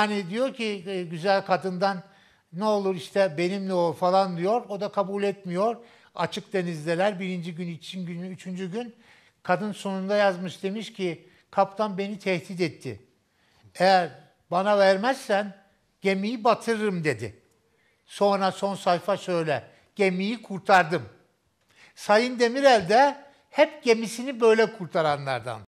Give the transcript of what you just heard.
Yani diyor ki e, güzel kadından ne olur işte benimle ol falan diyor. O da kabul etmiyor. Açık denizdeler birinci gün, için günü, üçüncü gün. Kadın sonunda yazmış demiş ki kaptan beni tehdit etti. Eğer bana vermezsen gemiyi batırırım dedi. Sonra son sayfa şöyle. Gemiyi kurtardım. Sayın Demirel de hep gemisini böyle kurtaranlardan.